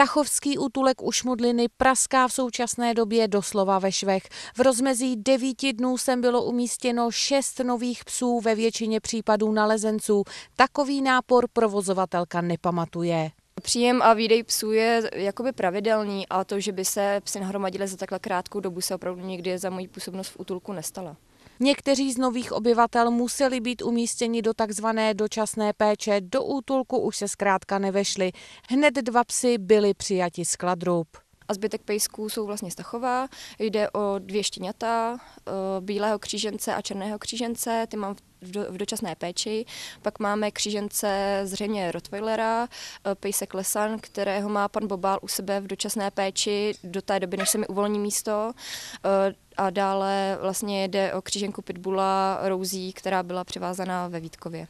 Tachovský útulek u Šmudliny praská v současné době doslova ve švech. V rozmezí devíti dnů sem bylo umístěno šest nových psů ve většině případů nalezenců. Takový nápor provozovatelka nepamatuje. Příjem a výdej psů je jakoby pravidelný a to, že by se psy nahromadily za takhle krátkou dobu, se opravdu nikdy za mojí působnost v útulku nestala. Někteří z nových obyvatel museli být umístěni do takzvané dočasné péče, do útulku už se zkrátka nevešli. Hned dva psy byli přijati z kladrub a zbytek pejsků jsou vlastně stachová. Jde o dvě štěňata, eh, bílého křížence a černého křížence, ty mám v dočasné péči. Pak máme křížence zřejmě Rottweilera, eh, pejsek Lesan, kterého má pan Bobál u sebe v dočasné péči do té doby, než se mi uvolní místo. Eh, a dále vlastně jde o kříženku Pitbula Rouzí, která byla přivázaná ve Vítkově.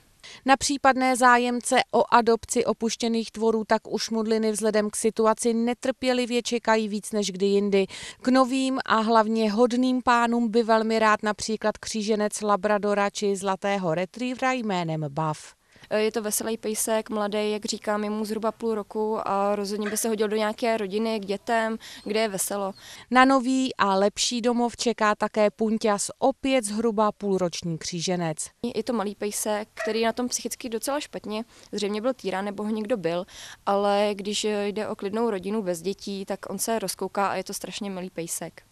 Na případné zájemce o adopci opuštěných tvorů tak už mudliny vzhledem k situaci netrpělivě čekají víc než kdy jindy. K novým a hlavně hodným pánům by velmi rád například kříženec Labradora či zlatého retrievera jménem Buff. Eh, je to veselý pejsek, mladý, jak říkám, je mu zhruba půl roku a rozhodně by se hodil do nějaké rodiny k dětem, kde je veselo. Na nový a lepší domov čeká také punťas, opět zhruba půlroční kříženec. Je to malý pejsek, který na tom psychicky docela špatně, zřejmě byl týrán nebo ho někdo byl, ale když jde o klidnou rodinu bez dětí, tak on se rozkouká a je to strašně milý pejsek.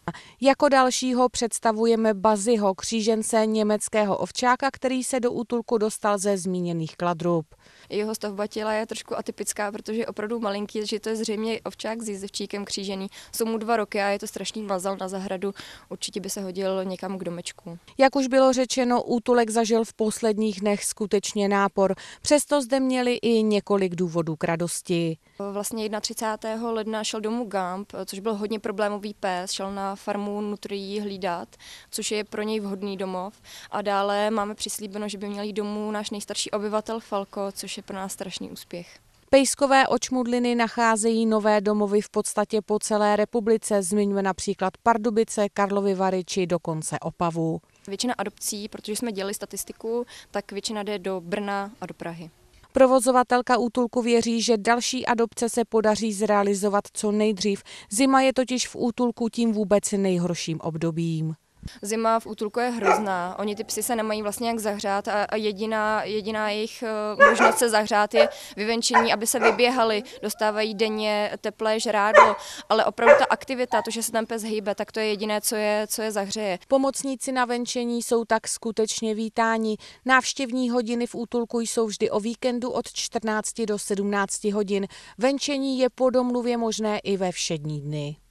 Jako dalšího představujeme Baziho, křížence německého ovčáka, který se do útulku dostal ze zmíněných kladrub. Jeho stavba těla je trošku atypická, protože je opravdu malinký, že to je zřejmě ovčák s jezevčíkem křížený. Jsou mu dva roky a je to strašný mazal na zahradu. Určitě by se hodil někam k domečku. Jak už bylo řečeno, útulek zažil v posledních dnech skutečně nápor. Přesto zde měli i několik důvodů k radosti. Vlastně 31. ledna šel domů Gamp, což byl hodně problémový pes, šel na farmu nutrií hlídat, což je pro něj vhodný domov. A dále máme přislíbeno, že by měl jít domů náš nejstarší obyvatel Falko, což je pro nás strašný úspěch. Pejskové očmudliny nacházejí nové domovy v podstatě po celé republice, zmiňme například Pardubice, Karlovy Vary či dokonce Opavu. Většina adopcí, protože jsme dělali statistiku, tak většina jde do Brna a do Prahy. Provozovatelka útulku věří, že další adopce se podaří zrealizovat co nejdřív. Zima je totiž v útulku tím vůbec nejhorším obdobím. Zima v útulku je hrozná, oni ty psy se nemají vlastně jak zahřát a jediná, jediná jejich eh, možnost se zahřát je vyvenčení, aby se vyběhali, dostávají denně teplé žrádlo, ale opravdu ta aktivita, to, že se tam pes hýbe, tak to je jediné, co je, co je zahřeje. Pomocníci na venčení jsou tak skutečně vítáni. Návštěvní hodiny v útulku jsou vždy o víkendu od 14 do 17 hodin. Venčení je po domluvě možné i ve všední dny.